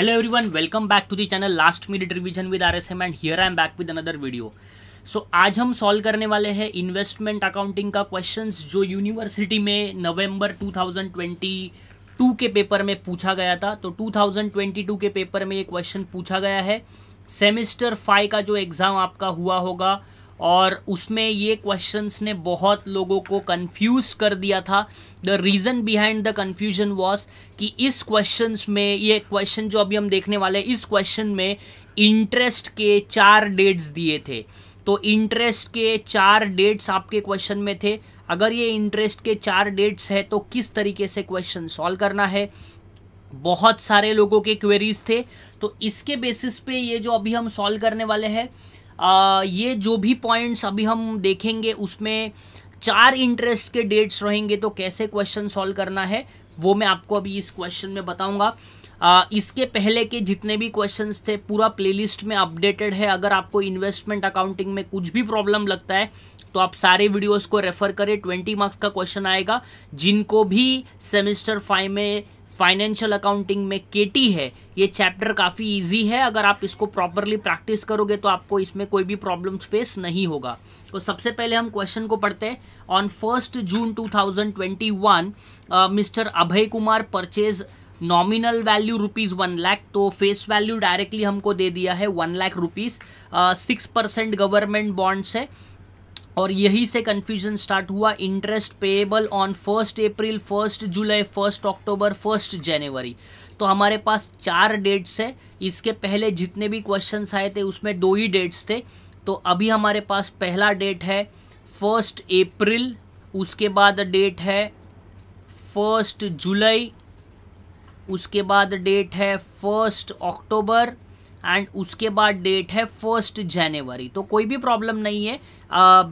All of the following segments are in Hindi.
hello everyone welcome back to the channel last minute revision with RSM and here I am back with another video so आज हम सॉल्व करने वाले हैं इन्वेस्टमेंट अकाउंटिंग का क्वेश्चंस जो यूनिवर्सिटी में नवंबर 2022 के पेपर में पूछा गया था तो 2022 के पेपर में ये क्वेश्चन पूछा गया है सेमिस्टर फाइव का जो एग्ज़ाम आपका हुआ होगा और उसमें ये क्वेश्चंस ने बहुत लोगों को कंफ्यूज कर दिया था the reason behind the confusion was कि इस क्वेश्चंस में ये क्वेश्चन जो अभी हम देखने वाले इस क्वेश्चन में इंटरेस्ट के चार डेट्स दिए थे तो इंटरेस्ट के चार डेट्स आपके क्वेश्चन में थे अगर ये इंटरेस्ट के चार डेट्स है तो किस तरीके से क्वेश्चन सॉल्व करना है बहुत सारे लोगों के क्वेरीज थे तो इसके बेसिस पे ये जो अभी हम सॉल्व करने वाले हैं आ, ये जो भी पॉइंट्स अभी हम देखेंगे उसमें चार इंटरेस्ट के डेट्स रहेंगे तो कैसे क्वेश्चन सॉल्व करना है वो मैं आपको अभी इस क्वेश्चन में बताऊंगा इसके पहले के जितने भी क्वेश्चंस थे पूरा प्लेलिस्ट में अपडेटेड है अगर आपको इन्वेस्टमेंट अकाउंटिंग में कुछ भी प्रॉब्लम लगता है तो आप सारे वीडियोस को रेफर करें ट्वेंटी मार्क्स का क्वेश्चन आएगा जिनको भी सेमिस्टर फाइव में फाइनेंशियल अकाउंटिंग में केटी है ये चैप्टर काफ़ी इजी है अगर आप इसको प्रॉपरली प्रैक्टिस करोगे तो आपको इसमें कोई भी प्रॉब्लम्स फेस नहीं होगा तो सबसे पहले हम क्वेश्चन को पढ़ते हैं on first June 2021 mister Abhay Kumar purchase nominal value rupees one lakh तो फेस वैल्यू डायरेक्टली हमको दे दिया है one lakh rupees six percent government bonds है और यही से कन्फ्यूजन स्टार्ट हुआ interest payable on first April first July first October first January तो हमारे पास चार डेट्स है इसके पहले जितने भी क्वेश्चन आए थे उसमें दो ही डेट्स थे तो अभी हमारे पास पहला डेट है फर्स्ट अप्रैल उसके बाद डेट है फर्स्ट जुलाई उसके बाद डेट है फर्स्ट अक्टूबर एंड उसके बाद डेट है फर्स्ट जनवरी तो कोई भी प्रॉब्लम नहीं है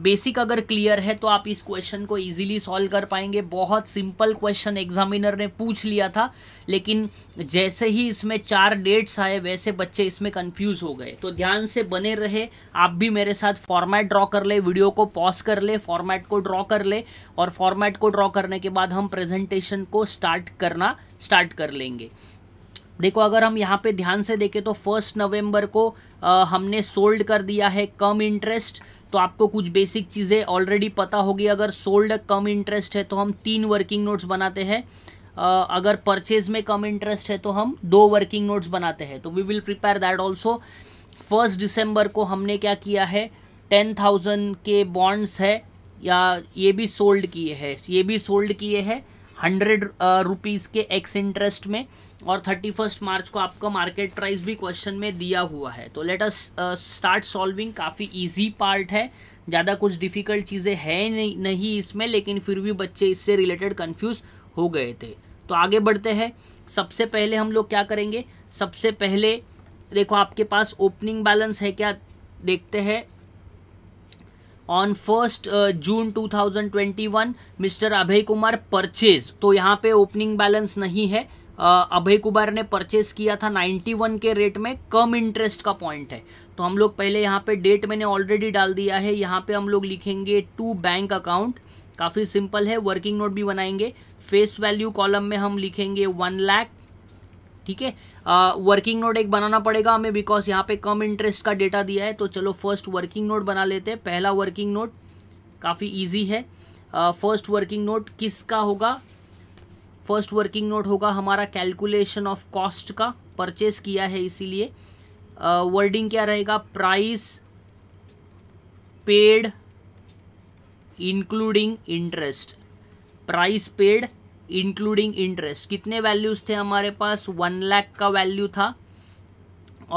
बेसिक uh, अगर क्लियर है तो आप इस क्वेश्चन को इजीली सॉल्व कर पाएंगे बहुत सिंपल क्वेश्चन एग्जामिनर ने पूछ लिया था लेकिन जैसे ही इसमें चार डेट्स आए वैसे बच्चे इसमें कंफ्यूज हो गए तो ध्यान से बने रहे आप भी मेरे साथ फॉर्मेट ड्रॉ कर ले वीडियो को पॉज कर ले फॉर्मेट को ड्रॉ कर ले और फॉर्मेट को ड्रॉ करने के बाद हम प्रेजेंटेशन को स्टार्ट करना स्टार्ट कर लेंगे देखो अगर हम यहाँ पे ध्यान से देखें तो फर्स्ट नवंबर को आ, हमने सोल्ड कर दिया है कम इंटरेस्ट तो आपको कुछ बेसिक चीज़ें ऑलरेडी पता होगी अगर सोल्ड कम इंटरेस्ट है तो हम तीन वर्किंग नोट्स बनाते हैं अगर परचेज में कम इंटरेस्ट है तो हम दो वर्किंग नोट्स बनाते हैं तो we will prepare that also first December को हमने क्या किया है टेन थाउजेंड के बॉन्ड्स है या ये भी सोल्ड किए हैं ये भी सोल्ड किए हैं हंड्रेड रुपीज़ के एक्स इंटरेस्ट में और थर्टी फर्स्ट मार्च को आपका मार्केट प्राइस भी क्वेश्चन में दिया हुआ है तो लेट अस स्टार्ट सॉल्विंग काफ़ी इजी पार्ट है ज़्यादा कुछ डिफ़िकल्ट चीज़ें है नहीं, नहीं इसमें लेकिन फिर भी बच्चे इससे रिलेटेड कन्फ्यूज़ हो गए थे तो आगे बढ़ते हैं सबसे पहले हम लोग क्या करेंगे सबसे पहले देखो आपके पास ओपनिंग बैलेंस है क्या देखते हैं on first June 2021 mister Abhay Kumar purchase तो यहाँ पे ओपनिंग बैलेंस नहीं है अभय कुमार ने परचेस किया था 91 के रेट में कम इंटरेस्ट का पॉइंट है तो हम लोग पहले यहाँ पे डेट मैंने ऑलरेडी डाल दिया है यहाँ पे हम लोग लिखेंगे टू बैंक अकाउंट काफ़ी सिंपल है वर्किंग नोट भी बनाएंगे फेस वैल्यू कॉलम में हम लिखेंगे वन लैख ठीक है वर्किंग नोट एक बनाना पड़ेगा हमें बिकॉज यहाँ पे कम इंटरेस्ट का डेटा दिया है तो चलो फर्स्ट वर्किंग नोट बना लेते हैं पहला वर्किंग नोट काफ़ी ईजी है फर्स्ट वर्किंग नोट किसका होगा फर्स्ट वर्किंग नोट होगा हमारा कैलकुलेशन ऑफ कॉस्ट का परचेस किया है इसीलिए वर्डिंग uh, क्या रहेगा price paid including interest price paid including interest कितने वैल्यूज़ थे हमारे पास वन लैख का वैल्यू था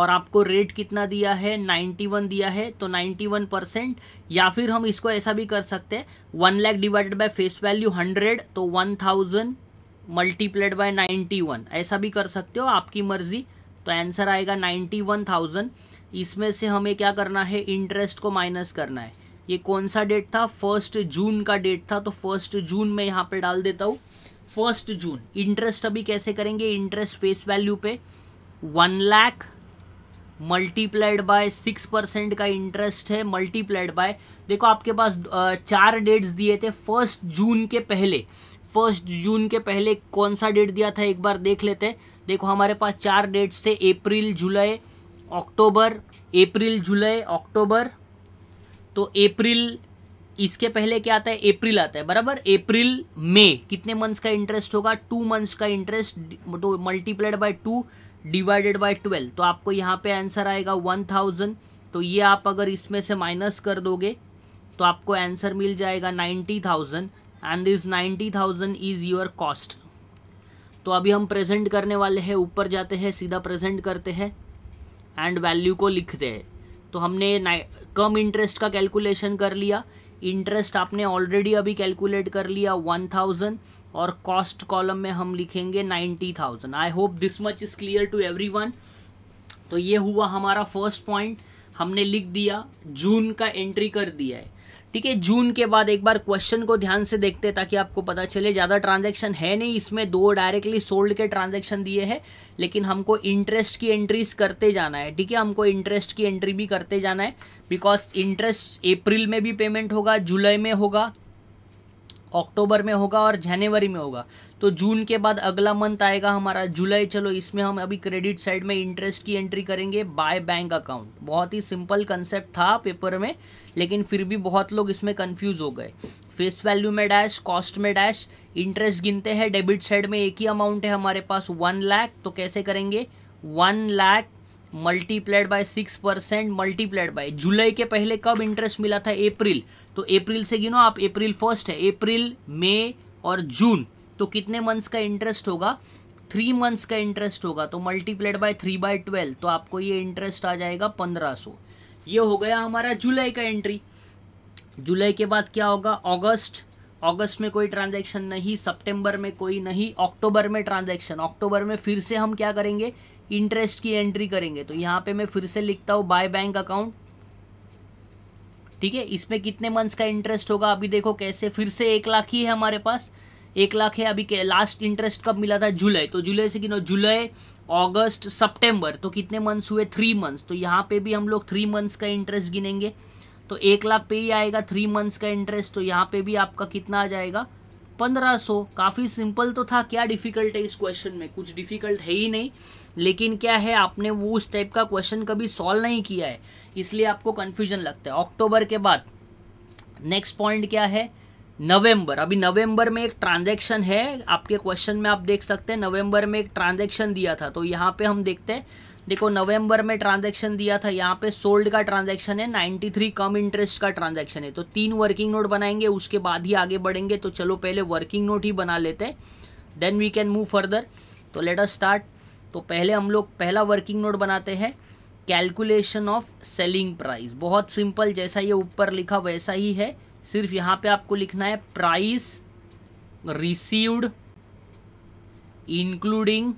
और आपको रेट कितना दिया है 91 दिया है तो 91 परसेंट या फिर हम इसको ऐसा भी कर सकते हैं one lakh divided by face value 100 तो 1000 मल्टीप्लेड बाय नाइन्टी वन ऐसा भी कर सकते हो आपकी मर्जी तो आंसर आएगा नाइन्टी वन थाउजेंड इसमें से हमें क्या करना है इंटरेस्ट को माइनस करना है ये कौन सा डेट था फर्स्ट जून का डेट था तो फर्स्ट जून में यहाँ पे डाल देता हूँ फर्स्ट जून इंटरेस्ट अभी कैसे करेंगे इंटरेस्ट फेस वैल्यू पे one lakh multiplied by six percent का इंटरेस्ट है मल्टीप्लाइड बाय देखो आपके पास चार डेट्स दिए थे फर्स्ट जून के पहले फर्स्ट जून के पहले कौन सा डेट दिया था एक बार देख लेते हैं देखो हमारे पास चार डेट्स थे अप्रैल जुलाई अक्टूबर अप्रैल जुलाई अक्टूबर तो अप्रैल इसके पहले क्या आता है अप्रैल आता है बराबर अप्रैल मई कितने मंथ्स का इंटरेस्ट होगा टू मंथ्स का इंटरेस्ट तो multiplied by two divided by twelve तो आपको यहाँ पे आंसर आएगा वन थाउजेंड तो ये आप अगर इसमें से माइनस कर दोगे तो आपको आंसर मिल जाएगा ninety thousand and this ninety thousand is your cost तो अभी हम प्रेजेंट करने वाले हैं ऊपर जाते हैं सीधा प्रेजेंट करते हैं एंड वैल्यू को लिखते हैं तो हमने कम इंटरेस्ट का कैलकुलेशन कर लिया इंटरेस्ट आपने ऑलरेडी अभी कैलकुलेट कर लिया वन थाउजेंड और कॉस्ट कॉलम में हम लिखेंगे ninety thousand I hope this much is clear to everyone तो ये हुआ हमारा फर्स्ट पॉइंट हमने लिख दिया जून का एंट्री कर दिया है ठीक है जून के बाद एक बार क्वेश्चन को ध्यान से देखते हैं ताकि आपको पता चले ज़्यादा ट्रांजैक्शन है नहीं इसमें दो डायरेक्टली सोल्ड के ट्रांजैक्शन दिए हैं लेकिन हमको इंटरेस्ट की एंट्रीज करते जाना है ठीक है हमको इंटरेस्ट की एंट्री भी करते जाना है बिकॉज इंटरेस्ट अप्रैल में भी पेमेंट होगा जुलाई में होगा अक्टूबर में होगा और जनवरी में होगा तो जून के बाद अगला मंथ आएगा हमारा जुलाई चलो इसमें हम अभी क्रेडिट साइड में इंटरेस्ट की एंट्री करेंगे बाय बैंक अकाउंट बहुत ही सिंपल कंसेप्ट था पेपर में लेकिन फिर भी बहुत लोग इसमें कन्फ्यूज हो गए फेस वैल्यू में डैश कॉस्ट में डैश इंटरेस्ट गिनते हैं डेबिट साइड में एक ही अमाउंट है हमारे पास वन लाख तो कैसे करेंगे one lakh multiplied by six percent multiplied by जुलाई के पहले कब इंटरेस्ट मिला था अप्रैल तो अप्रैल से गिनो आप अप्रैल फर्स्ट है अप्रैल मई और जून तो कितने मंथ्स का इंटरेस्ट होगा थ्री मंथ्स का इंटरेस्ट होगा तो multiplied by three by twelve तो आपको ये इंटरेस्ट आ जाएगा पंद्रह सौ ये हो गया हमारा जुलाई का एंट्री जुलाई के बाद क्या होगा अगस्त अगस्त में कोई ट्रांजैक्शन नहीं सितंबर में कोई नहीं अक्टूबर में ट्रांजैक्शन अक्टूबर में फिर से हम क्या करेंगे इंटरेस्ट की एंट्री करेंगे तो यहाँ पे मैं फिर से लिखता हूँ बाय बैंक अकाउंट ठीक है इसमें कितने मंथ्स का इंटरेस्ट होगा अभी देखो कैसे फिर से एक लाख ही है हमारे पास एक लाख है अभी के लास्ट इंटरेस्ट कब मिला था जुलाई तो जुलाई से गिनो जुलाई अगस्त सितंबर तो कितने मंथ्स हुए थ्री मंथ्स तो यहाँ पे भी हम लोग थ्री मंथ्स का इंटरेस्ट गिनेंगे तो एक लाख पे ही आएगा थ्री मंथ्स का इंटरेस्ट तो यहाँ पे भी आपका कितना आ जाएगा पंद्रह सौ काफ़ी सिंपल तो था क्या डिफ़िकल्ट है इस क्वेश्चन में कुछ डिफ़िकल्ट है ही नहीं लेकिन क्या है आपने वो उस टाइप का क्वेश्चन कभी सॉल्व नहीं किया है इसलिए आपको कन्फ्यूजन लगता है अक्टूबर के बाद नेक्स्ट पॉइंट क्या है नवंबर अभी नवंबर में एक ट्रांजैक्शन है आपके क्वेश्चन में आप देख सकते हैं नवंबर में एक ट्रांजैक्शन दिया था तो यहाँ पे हम देखते हैं देखो नवंबर में ट्रांजैक्शन दिया था यहाँ पे सोल्ड का ट्रांजैक्शन है 93 कम इंटरेस्ट का ट्रांजैक्शन है तो तीन वर्किंग नोट बनाएंगे उसके बाद ही आगे बढ़ेंगे तो चलो पहले वर्किंग नोट ही बना लेते हैं then we can move further तो लेट अस स्टार्ट तो पहले हम लोग पहला वर्किंग नोट बनाते हैं कैलकुलेशन ऑफ सेलिंग प्राइस बहुत सिंपल जैसा ये ऊपर लिखा वैसा ही है सिर्फ यहाँ पे आपको लिखना है प्राइस रिसीव्ड इंक्लूडिंग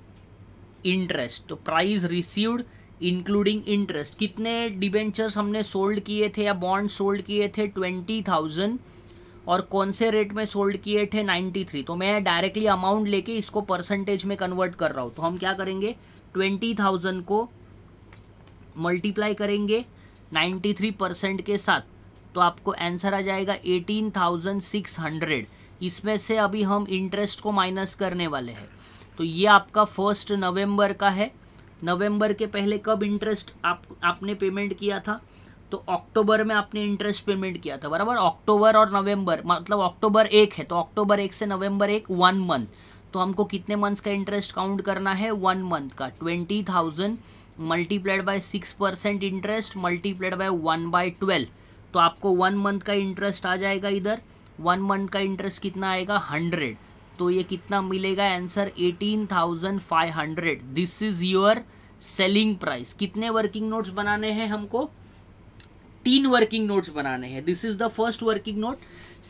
इंटरेस्ट तो प्राइस रिसीव्ड इंक्लूडिंग इंटरेस्ट कितने डिबेंचर्स हमने सोल्ड किए थे या बॉन्ड सोल्ड किए थे ट्वेंटी थाउजेंड और कौन से रेट में सोल्ड किए थे नाइन्टी थ्री तो मैं डायरेक्टली अमाउंट लेके इसको परसेंटेज में कन्वर्ट कर रहा हूँ तो हम क्या करेंगे ट्वेंटी थाउजेंड को मल्टीप्लाई करेंगे नाइन्टी थ्री परसेंट के साथ तो आपको आंसर आ जाएगा एटीन थाउजेंड सिक्स हंड्रेड इसमें से अभी हम इंटरेस्ट को माइनस करने वाले हैं तो ये आपका फर्स्ट नवंबर का है नवंबर के पहले कब इंटरेस्ट आप आपने पेमेंट किया था तो अक्टूबर में आपने इंटरेस्ट पेमेंट किया था बराबर अक्टूबर और नवंबर मतलब अक्टूबर एक है तो अक्टूबर एक से नवंबर एक वन मंथ तो हमको कितने मंथ्स का इंटरेस्ट काउंट करना है वन मंथ का twenty thousand multiplied by six percent interest multiplied by one by twelve तो आपको वन मंथ का इंटरेस्ट आ जाएगा इधर वन मंथ का इंटरेस्ट कितना आएगा हंड्रेड तो ये कितना मिलेगा answer eighteen thousand five hundred this is your selling price कितने वर्किंग नोट्स बनाने हैं हमको तीन वर्किंग नोट्स बनाने हैं this is the first working note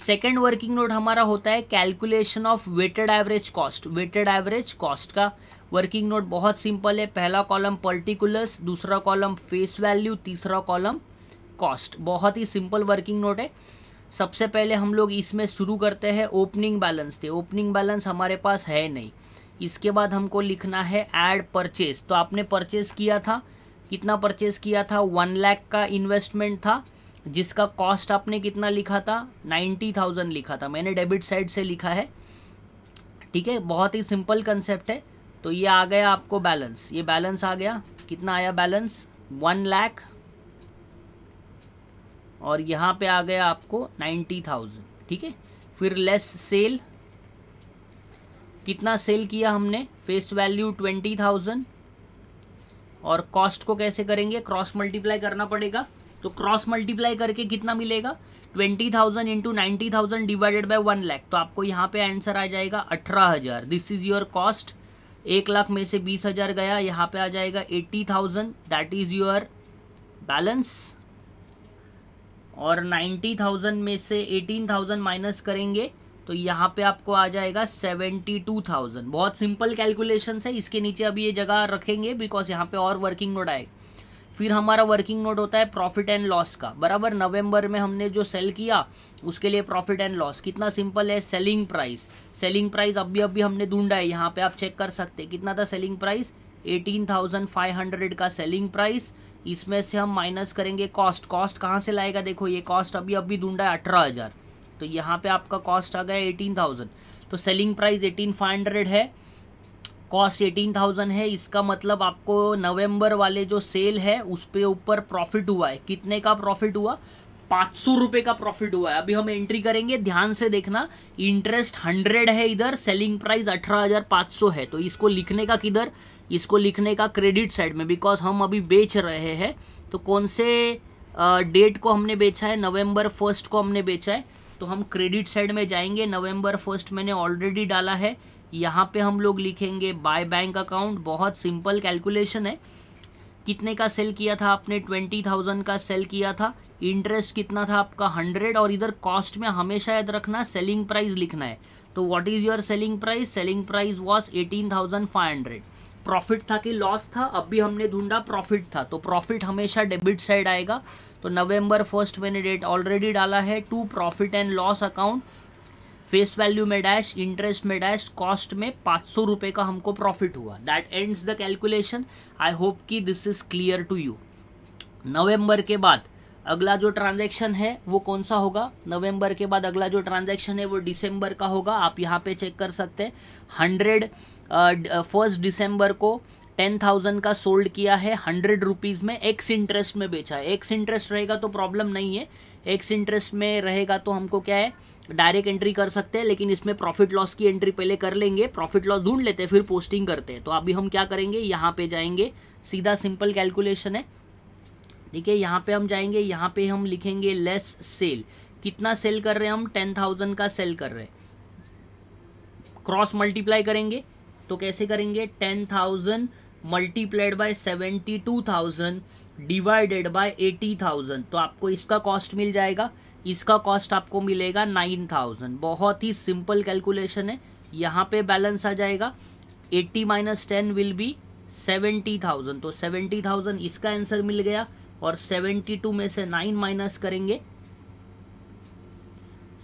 second working note हमारा होता है calculation of weighted average cost weighted average cost का वर्किंग नोट बहुत सिंपल है पहला कॉलम पर्टिकुलर्स दूसरा कॉलम फेस वैल्यू तीसरा कॉलम कॉस्ट बहुत ही सिंपल वर्किंग नोट है सबसे पहले हम लोग इसमें शुरू करते हैं ओपनिंग बैलेंस थे ओपनिंग बैलेंस हमारे पास है नहीं इसके बाद हमको लिखना है एड परचेज तो आपने परचेज किया था कितना परचेज किया था वन लैख का इन्वेस्टमेंट था जिसका कॉस्ट आपने कितना लिखा था नाइन्टी थाउजेंड लिखा था मैंने डेबिट साइड से लिखा है ठीक है बहुत ही सिंपल कंसेप्ट है तो ये आ गया आपको बैलेंस ये बैलेंस आ गया कितना आया बैलेंस वन लैख और यहाँ पे आ गया आपको नाइन्टी थाउजेंड ठीक है फिर लेस सेल कितना सेल किया हमने फेस वैल्यू ट्वेंटी थाउजेंड और कॉस्ट को कैसे करेंगे क्रॉस मल्टीप्लाई करना पड़ेगा तो क्रॉस मल्टीप्लाई करके कितना मिलेगा twenty thousand into ninety thousand divided by one lakh तो आपको यहाँ पे आंसर आ जाएगा अठारह हज़ार दिस इज़ योर कॉस्ट एक लाख में से बीस हज़ार गया यहाँ पे आ जाएगा eighty thousand that is your balance और नाइन्टी थाउजेंड में से एटीन थाउजेंड माइनस करेंगे तो यहाँ पे आपको आ जाएगा सेवेंटी टू थाउजेंड बहुत सिंपल कैलकुलेशन है इसके नीचे अभी ये जगह रखेंगे बिकॉज यहाँ पे और वर्किंग नोट आएगा फिर हमारा वर्किंग नोट होता है प्रॉफिट एंड लॉस का बराबर नवंबर में हमने जो सेल किया उसके लिए प्रॉफिट एंड लॉस कितना सिंपल है सेलिंग प्राइस सेलिंग प्राइस अभी अभी हमने ढूंढा है यहाँ पे आप चेक कर सकते कितना था selling price eighteen thousand five hundred का सेलिंग प्राइस इसमें से हम माइनस करेंगे कॉस्ट कॉस्ट कहाँ से लाएगा देखो ये कॉस्ट अभी अभी ढूंढा है अठारह हज़ार तो यहाँ पे आपका कॉस्ट आ गया एटीन थाउजेंड तो selling price eighteen five hundred है कॉस्ट एटीन थाउजेंड है इसका मतलब आपको नवंबर वाले जो सेल है उस पर ऊपर प्रॉफिट हुआ है कितने का प्रॉफिट हुआ पाँच सौ रुपये का प्रॉफिट हुआ है अभी हम एंट्री करेंगे ध्यान से देखना इंटरेस्ट हंड्रेड है इधर सेलिंग प्राइस अठारह हज़ार पाँच सौ है तो इसको लिखने का किधर इसको लिखने का क्रेडिट साइड में बिकॉज हम अभी बेच रहे हैं तो कौन से डेट को हमने बेचा है नवंबर फर्स्ट को हमने बेचा है तो हम क्रेडिट साइड में जाएंगे नवंबर फर्स्ट मैंने ऑलरेडी डाला है यहाँ पे हम लोग लिखेंगे बाय बैंक अकाउंट बहुत सिंपल कैलकुलेशन है कितने का सेल किया था आपने ट्वेंटी थाउजेंड का सेल किया था इंटरेस्ट कितना था आपका हंड्रेड और इधर कॉस्ट में हमेशा याद रखना है सेलिंग प्राइस लिखना है तो what is your selling price selling price was eighteen thousand five hundred profit था कि लॉस था अब भी हमने ढूंढा प्रॉफिट था तो प्रॉफिट हमेशा डेबिट साइड आएगा तो नवंबर फर्स्ट मैंने डेट ऑलरेडी डाला है to profit and loss account face value में डैश इंटरेस्ट में डैश कॉस्ट में पाँच सौ रुपये का हमको प्रॉफिट हुआ that ends the calculation I hope कि this is clear to you नवंबर के बाद अगला जो ट्रांजैक्शन है वो कौन सा होगा नवंबर के बाद अगला जो ट्रांजैक्शन है वो दिसंबर का होगा आप यहाँ पे चेक कर सकते हैं हंड्रेड फर्स्ट दिसंबर को टेन थाउजेंड का सोल्ड किया है हंड्रेड रुपीज़ में एक्स इंटरेस्ट में बेचा है एक्स इंटरेस्ट रहेगा तो प्रॉब्लम नहीं है एक्स इंटरेस्ट में रहेगा तो हमको क्या है डायरेक्ट एंट्री कर सकते हैं लेकिन इसमें प्रॉफिट लॉस की एंट्री पहले कर लेंगे प्रॉफिट लॉस ढूंढ लेते हैं फिर पोस्टिंग करते हैं तो अभी हम क्या करेंगे यहाँ पे जाएंगे सीधा सिंपल कैलकुलेशन है ठीक है यहाँ पे हम जाएंगे यहाँ पे हम लिखेंगे लेस सेल कितना सेल कर रहे हैं हम टेन थाउजेंड का सेल कर रहे हैं क्रॉस मल्टीप्लाई करेंगे तो कैसे करेंगे ten thousand multiplied by seventy two thousand divided by eighty thousand तो आपको इसका कॉस्ट मिल जाएगा इसका कॉस्ट आपको मिलेगा नाइन थाउजेंड बहुत ही सिंपल कैलकुलेशन है यहाँ पे बैलेंस आ जाएगा eighty minus ten will be seventy thousand तो सेवेंटी थाउजेंड इसका आंसर मिल गया और 72 में से 9 माइनस करेंगे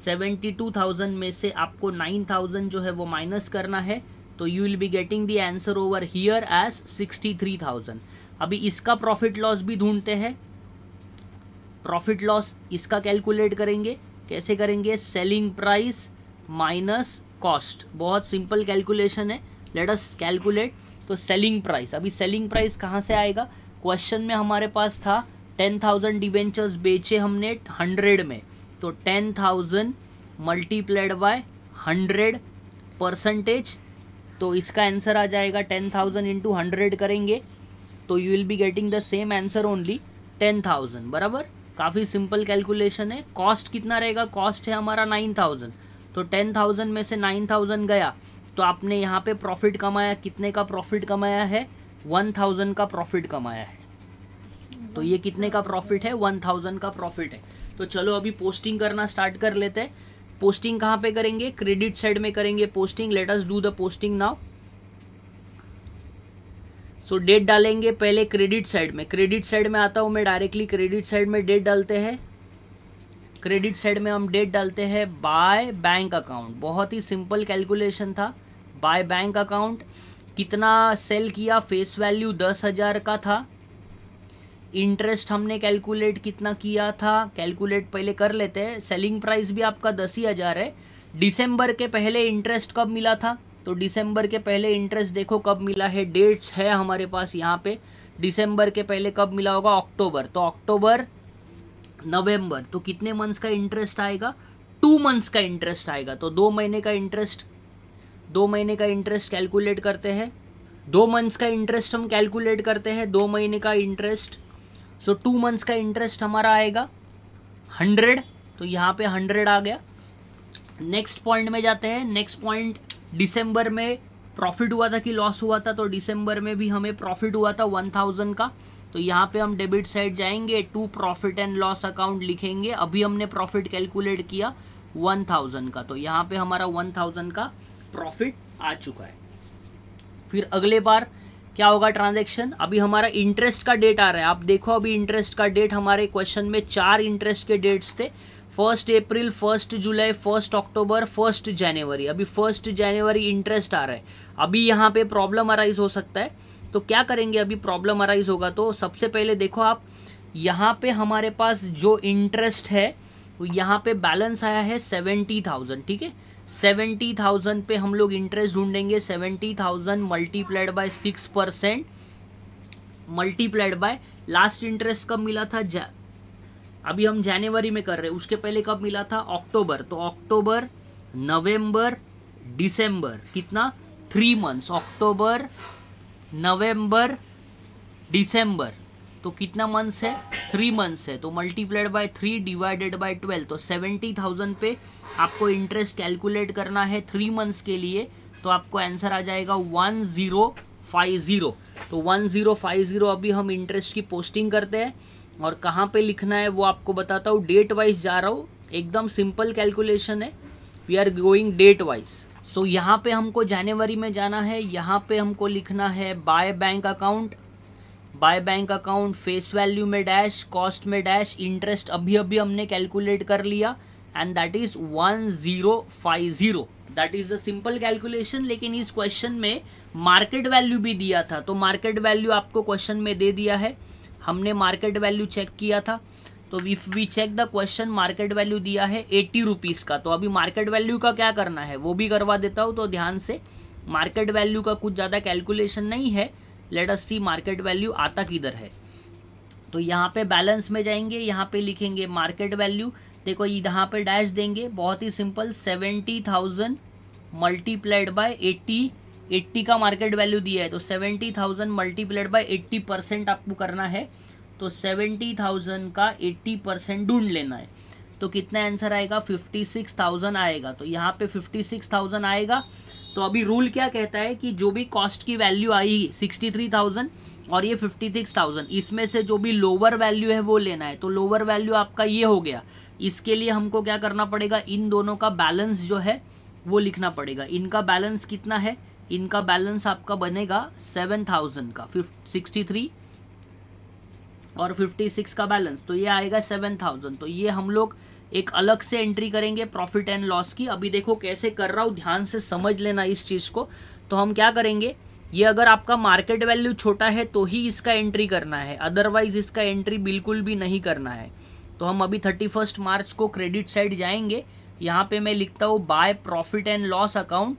72,000 में से आपको 9,000 जो है वो माइनस करना है तो you will be getting the answer over here as 63,000 अभी इसका प्रॉफिट लॉस भी ढूंढते हैं प्रॉफिट लॉस इसका कैलकुलेट करेंगे कैसे करेंगे सेलिंग प्राइस माइनस कॉस्ट बहुत सिंपल कैलकुलेशन है लेट अस कैलकुलेट तो सेलिंग प्राइस अभी सेलिंग प्राइस कहाँ से आएगा क्वेश्चन में हमारे पास था टेन थाउजेंड डिवेंचर्स बेचे हमने हंड्रेड में तो ten thousand multiplied by hundred percentage तो इसका आंसर आ जाएगा टेन थाउजेंड इंटू हंड्रेड करेंगे तो you will be getting the same answer only ten thousand बराबर काफ़ी सिंपल कैलकुलेशन है कॉस्ट कितना रहेगा कॉस्ट है हमारा नाइन थाउजेंड तो टेन थाउजेंड में से नाइन थाउजेंड गया तो आपने यहाँ पे प्रॉफिट कमाया कितने का प्रॉफिट कमाया है वन थाउजेंड का प्रॉफिट कमाया है तो ये कितने का प्रॉफिट है वन थाउजेंड का प्रॉफिट है तो चलो अभी पोस्टिंग करना स्टार्ट कर लेते हैं पोस्टिंग कहाँ पे करेंगे क्रेडिट साइड में करेंगे posting let us do the posting now so date डालेंगे पहले क्रेडिट साइड में क्रेडिट साइड में आता हूँ मैं डायरेक्टली क्रेडिट साइड में डेट डालते हैं क्रेडिट साइड में हम डेट डालते हैं बाय बैंक अकाउंट बहुत ही सिंपल कैलकुलेशन था बाय बैंक अकाउंट कितना सेल किया फेस वैल्यू दस हज़ार का था इंटरेस्ट हमने कैलकुलेट कितना किया था कैलकुलेट पहले कर लेते हैं सेलिंग प्राइस भी आपका दस ही हज़ार है डिसम्बर के पहले इंटरेस्ट कब मिला था तो डिसम्बर के पहले इंटरेस्ट देखो कब मिला है डेट्स है हमारे पास यहाँ पे डिसम्बर के पहले कब मिला होगा अक्टूबर तो अक्टूबर नवंबर तो कितने मंथ्स का इंटरेस्ट आएगा टू मंथ्स का इंटरेस्ट आएगा तो दो महीने का इंटरेस्ट दो महीने का इंटरेस्ट कैलकुलेट करते हैं दो मंथ्स का इंटरेस्ट हम कैलकुलेट करते हैं दो महीने का इंटरेस्ट सो टू मंथ्स का इंटरेस्ट हमारा आएगा हंड्रेड तो यहाँ पे हंड्रेड आ गया नेक्स्ट पॉइंट में जाते हैं नेक्स्ट पॉइंट डिसम्बर में प्रॉफिट हुआ था कि लॉस हुआ था तो डिसम्बर में भी हमें प्रॉफिट हुआ था वन थाउजेंड का तो यहाँ पे हम डेबिट साइड जाएंगे to profit and loss account लिखेंगे अभी हमने प्रॉफिट कैलकुलेट किया वन थाउजेंड का तो यहाँ पे हमारा वन थाउजेंड का प्रॉफिट आ चुका है फिर अगले बार क्या होगा ट्रांजैक्शन अभी हमारा इंटरेस्ट का डेट आ रहा है आप देखो अभी इंटरेस्ट का डेट हमारे क्वेश्चन में चार इंटरेस्ट के डेट्स थे first April first July first October first January अभी फर्स्ट जनवरी इंटरेस्ट आ रहा है अभी यहाँ पे प्रॉब्लम अराइज हो सकता है तो क्या करेंगे अभी प्रॉब्लम अराइज होगा तो सबसे पहले देखो आप यहाँ पे हमारे पास जो इंटरेस्ट है यहाँ पे बैलेंस आया है सेवेंटी थाउजेंड ठीक है सेवेंटी थाउजेंड पे हम लोग इंटरेस्ट ढूंढेंगे seventy thousand multiplied by six percent multiplied by last interest कब मिला था जा अभी हम जनवरी में कर रहे हैं उसके पहले कब मिला था अक्टूबर तो अक्टूबर नवंबर दिसंबर कितना थ्री मंथ्स अक्टूबर नवंबर दिसंबर तो कितना मंथ्स है थ्री मंथ्स है तो multiplied by three divided by twelve तो सेवेंटी थाउजेंड पे आपको इंटरेस्ट कैलकुलेट करना है थ्री मंथ्स के लिए तो आपको आंसर आ जाएगा वन ज़ीरो फाइव ज़ीरो तो वन ज़ीरो फाइव ज़ीरो अभी हम इंटरेस्ट की पोस्टिंग करते हैं और कहाँ पे लिखना है वो आपको बताता हूँ डेट वाइज जा रहा हूँ एकदम सिंपल कैलकुलेशन है we are going date wise so यहाँ पे हमको जनवरी में जाना है यहाँ पे हमको लिखना है by bank account by bank account face value में डैश कॉस्ट में डैश इंटरेस्ट अभी अभी हमने कैलकुलेट कर लिया and that is one zero five zero that is the simple calculation लेकिन इस क्वेश्चन में मार्केट वैल्यू भी दिया था तो मार्केट वैल्यू आपको क्वेश्चन में दे दिया है हमने मार्केट वैल्यू चेक किया था तो if we check the question market value दिया है एट्टी रुपीज़ का तो अभी मार्केट वैल्यू का क्या करना है वो भी करवा देता हूँ तो ध्यान से मार्केट वैल्यू का कुछ ज़्यादा कैलकुलेशन नहीं है let us see market value आता किधर है तो यहाँ पे बैलेंस में जाएंगे यहाँ पे लिखेंगे मार्केट वैल्यू देखो यहाँ पे डैश देंगे बहुत ही simple seventy thousand multiplied by eighty eighty का मार्केट वैल्यू दिया है तो seventy thousand multiplied by eighty percent आपको करना है तो सेवेंटी थाउजेंड का एट्टी परसेंट ढूंढ लेना है तो कितना आंसर आएगा फिफ्टी सिक्स थाउजेंड आएगा तो यहाँ पे फिफ्टी सिक्स थाउजेंड आएगा तो अभी रूल क्या कहता है कि जो भी कॉस्ट की वैल्यू आई सिक्सटी थ्री थाउजेंड और ये फिफ्टी सिक्स थाउजेंड इसमें से जो भी लोअर वैल्यू है वो लेना है तो लोअर वैल्यू आपका ये हो गया इसके लिए हमको क्या करना पड़ेगा इन दोनों का बैलेंस जो है वो लिखना पड़ेगा इनका बैलेंस कितना है इनका बैलेंस आपका बनेगा सेवन थाउजेंड का सिक्सटी थ्री और फिफ्टी सिक्स का बैलेंस तो ये आएगा सेवन थाउजेंड तो ये हम लोग एक अलग से एंट्री करेंगे प्रॉफिट एंड लॉस की अभी देखो कैसे कर रहा हूँ ध्यान से समझ लेना इस चीज़ को तो हम क्या करेंगे ये अगर आपका मार्केट वैल्यू छोटा है तो ही इसका एंट्री करना है अदरवाइज इसका एंट्री बिल्कुल भी नहीं करना है तो हम अभी थर्टी फर्स्ट मार्च को क्रेडिट साइड जाएंगे यहाँ पे मैं लिखता हूँ by profit and loss account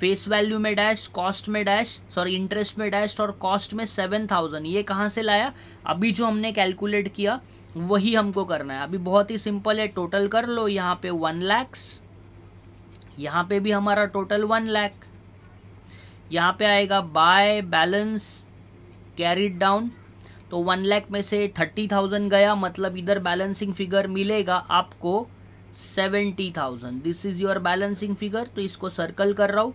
face value में डैश कॉस्ट में डैश सॉरी इंटरेस्ट में डैश और कॉस्ट में सेवन थाउजेंड ये कहाँ से लाया अभी जो हमने कैलकुलेट किया वही हमको करना है अभी बहुत ही सिंपल है टोटल कर लो यहाँ पे वन लैक्स यहाँ पे भी हमारा टोटल वन लैख यहाँ पे आएगा बाय बैलेंस कैरिड डाउन तो वन लैख में से थर्टी थाउजेंड गया मतलब इधर बैलेंसिंग फिगर मिलेगा आपको seventy thousand this is your balancing figure तो इसको सर्कल कर रहा हूँ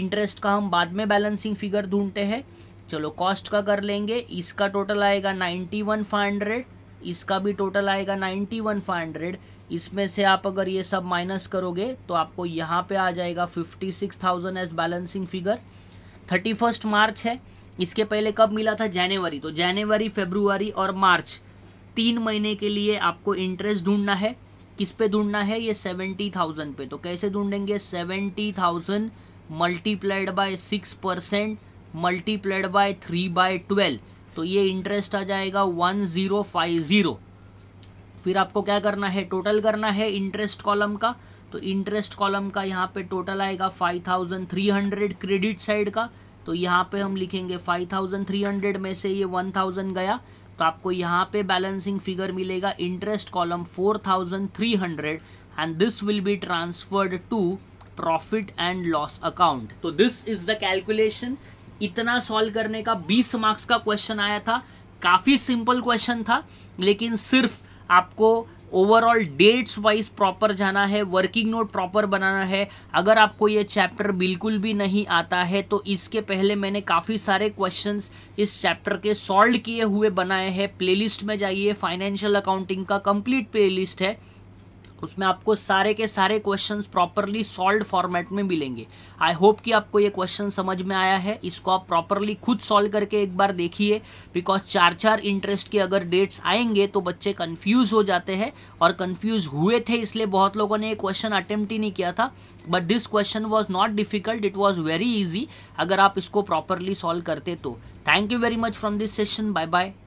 इंटरेस्ट का हम बाद में बैलेंसिंग फिगर ढूंढते हैं चलो कॉस्ट का कर लेंगे इसका टोटल आएगा नाइन्टी वन फाइव हंड्रेड इसका भी टोटल आएगा नाइन्टी वन फाइव हंड्रेड इसमें से आप अगर ये सब माइनस करोगे तो आपको यहाँ पे आ जाएगा fifty six thousand as balancing figure thirty first March है इसके पहले कब मिला था जनवरी तो जनवरी फेब्रुवरी और मार्च तीन महीने के लिए आपको इंटरेस्ट ढूंढना है किस पे ढूंढना है ये सेवेंटी थाउजेंड पे तो कैसे ढूंढेंगे seventy thousand multiplied by six percent multiplied by three by twelve तो ये इंटरेस्ट आ जाएगा वन ज़ीरो फाइव ज़ीरो फिर आपको क्या करना है टोटल करना है इंटरेस्ट कॉलम का तो इंटरेस्ट कॉलम का यहाँ पे टोटल आएगा five thousand three hundred credit side का तो यहाँ पे हम लिखेंगे फाइव थाउजेंड थ्री हंड्रेड में से ये वन थाउजेंड गया तो आपको यहाँ पे बैलेंसिंग फिगर मिलेगा interest column four thousand three hundred and this will be transferred to profit and loss account तो दिस इज द कैलकुलेशन इतना सॉल्व करने का 20 मार्क्स का क्वेश्चन आया था काफ़ी सिंपल क्वेश्चन था लेकिन सिर्फ आपको ओवरऑल डेट्स वाइज प्रॉपर जाना है वर्किंग नोट प्रॉपर बनाना है अगर आपको ये चैप्टर बिल्कुल भी नहीं आता है तो इसके पहले मैंने काफ़ी सारे क्वेश्चंस इस चैप्टर के सॉल्व किए हुए बनाए हैं प्लेलिस्ट में जाइए फाइनेंशियल अकाउंटिंग का कंप्लीट प्लेलिस्ट है उसमें आपको सारे के सारे क्वेश्चंस प्रॉपरली सॉल्व फॉर्मेट में मिलेंगे आई होप कि आपको ये क्वेश्चन समझ में आया है इसको आप प्रॉपरली खुद सॉल्व करके एक बार देखिए बिकॉज चार चार इंटरेस्ट के अगर डेट्स आएंगे तो बच्चे कन्फ्यूज़ हो जाते हैं और कन्फ्यूज़ हुए थे इसलिए बहुत लोगों ने ये क्वेश्चन अटेम्प्ट ही नहीं किया था but this question was not difficult it was very easy अगर आप इसको प्रॉपरली सॉल्व करते तो thank you very much from this session bye bye